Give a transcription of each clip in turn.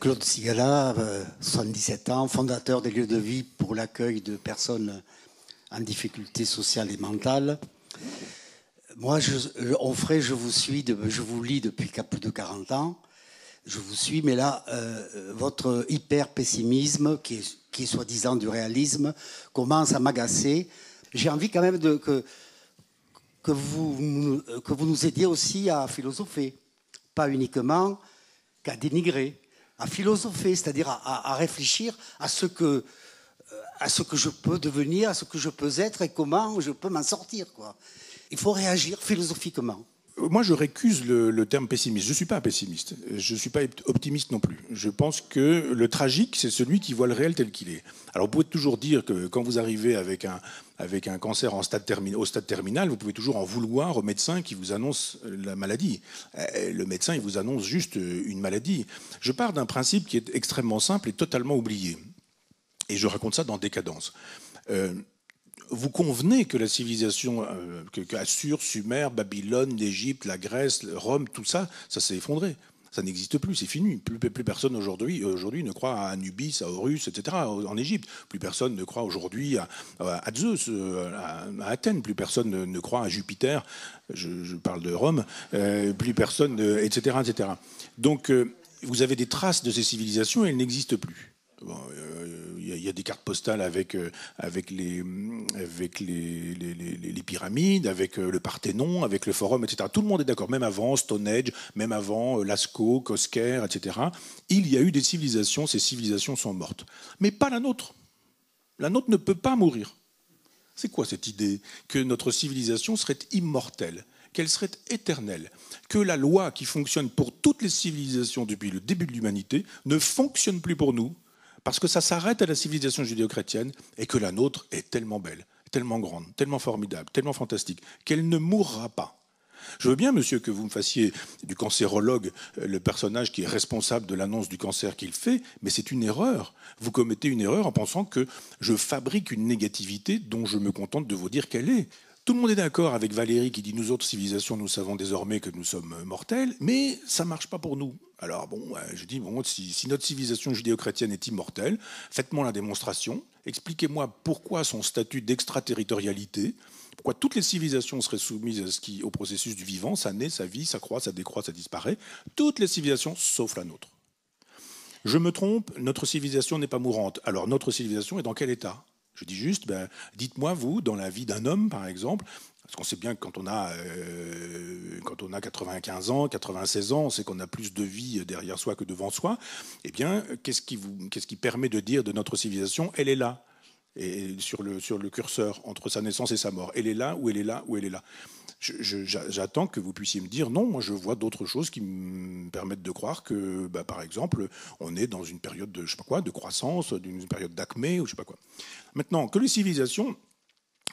Claude Sigala, 77 euh, ans, fondateur des lieux de vie pour l'accueil de personnes en difficulté sociale et mentale. Moi, je, Onfray, euh, je vous suis, de, je vous lis depuis plus de 40 ans. Je vous suis, mais là, euh, votre hyper-pessimisme, qui est, soi-disant du réalisme, commence à m'agacer. J'ai envie quand même que, que, vous, que vous nous aidiez aussi à philosopher, pas uniquement qu'à dénigrer à philosopher, c'est-à-dire à, réfléchir à ce, que, euh, à ce que je peux devenir, à ce que je peux être et comment je peux m'en sortir. Il faut réagir philosophiquement. Moi, je récuse le, terme pessimiste. Je ne suis pas pessimiste. Je ne suis pas optimiste non plus. Je pense que le tragique, c'est celui qui voit le réel tel qu'il est. Alors, vous pouvez toujours dire que quand vous arrivez avec un, avec un cancer en stade au stade terminal, vous pouvez toujours en vouloir au médecin qui vous annonce la maladie. Euh, euh, le médecin, il vous annonce juste euh, une maladie. Je pars d'un principe qui est extrêmement simple et totalement oublié. Et je raconte ça dans Décadence vous convenez que la civilisation euh, que, Assur, Sumer, Babylone, l'Égypte, la Grèce, Rome, tout ça, ça s'est effondré. Ça n'existe plus, c'est fini. Plus, personne aujourd'hui aujourd'hui, ne croit à Anubis, à Horus, etc. en Égypte. Plus personne ne croit aujourd'hui à, Zeus, euh, à, Athènes. Plus personne ne, croit à Jupiter. Je, parle de Rome. Euh, plus personne, etc., Donc, vous avez des traces de ces civilisations et elles n'existent plus. Euh, il y, a des cartes postales avec, euh, avec, les, avec les, les, les, pyramides, avec euh, le Parthénon, avec le Forum, etc. Tout le monde est d'accord, même avant Stonehenge, même avant Lascaux, Cosquer, etc. Il y a eu des civilisations, ces civilisations sont mortes. Mais pas la nôtre. La nôtre ne peut pas mourir. C'est quoi cette idée que notre civilisation serait immortelle qu'elle serait éternelle, que la loi qui fonctionne pour toutes les civilisations depuis le début de l'humanité ne fonctionne plus pour nous, parce que ça s'arrête à la civilisation judéo-chrétienne et que la nôtre est tellement belle, tellement grande, tellement formidable, tellement fantastique, qu'elle ne mourra pas. Je veux bien, monsieur, que vous me fassiez du cancérologue euh, le personnage qui est responsable de l'annonce du cancer qu'il fait, mais c'est une erreur. Vous commettez une erreur en pensant que je fabrique une négativité dont je me contente de vous dire qu'elle est. Tout le monde est d'accord avec Valérie qui dit Nous autres civilisations, nous savons désormais que nous sommes euh, mortels, mais ça ne marche pas pour nous. Alors bon, je dis Bon, si, si notre civilisation judéo-chrétienne est immortelle, faites-moi la démonstration, expliquez-moi pourquoi son statut d'extraterritorialité, pourquoi toutes les civilisations seraient soumises au processus du vivant, ça naît, ça vit, ça croît, ça décroît, ça disparaît, toutes les civilisations sauf la nôtre. Je me trompe, notre civilisation n'est pas mourante. Alors notre civilisation est dans quel état je dis juste, ben, dites-moi, vous, dans la vie d'un homme, par exemple, parce qu'on sait bien que quand on a, euh, quand on a 95 ans, 96 ans, on sait qu'on a plus de vie derrière soi que devant soi. Eh bien, qu'est-ce qui, vous, qu'est-ce qui permet de dire de notre civilisation Elle est là, et sur, le, sur le curseur, entre sa naissance et sa mort. Elle est là, ou elle est là, ou elle est là. J'attends que vous puissiez me dire non, moi je vois d'autres choses qui me permettent de croire que, bah, par exemple, on est dans une période de, je quoi, de croissance, d'une période d'acmé ou je sais pas quoi. Maintenant, que les civilisations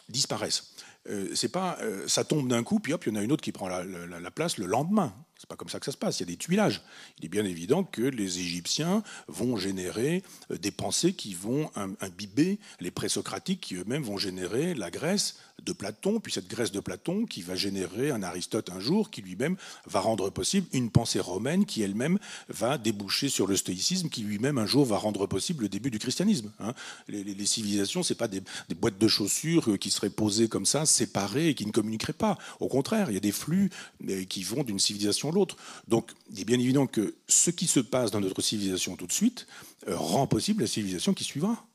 disparaissent, euh, c'est pas euh, ça tombe d'un coup, puis hop, il y en a une autre qui prend la, place le lendemain. C'est pas comme ça que ça se passe. Il y a des tuilages. Il est bien évident que les Égyptiens vont générer euh, des pensées qui vont imbiber les présocratiques, qui eux-mêmes vont générer la Grèce de Platon, puis cette Grèce de Platon qui va générer un Aristote un jour, qui lui-même va rendre possible une pensée romaine qui elle-même va déboucher sur le stoïcisme, qui lui-même un jour va rendre possible le début du christianisme. Hein. Les, civilisations, c'est pas des, boîtes de chaussures qui seraient posées comme ça séparés et qui ne communiqueraient pas. Au contraire, il y a des flux qui vont d'une civilisation à l'autre. Donc, il est bien évident que ce qui se passe dans notre civilisation tout de suite euh, rend possible la civilisation qui suivra.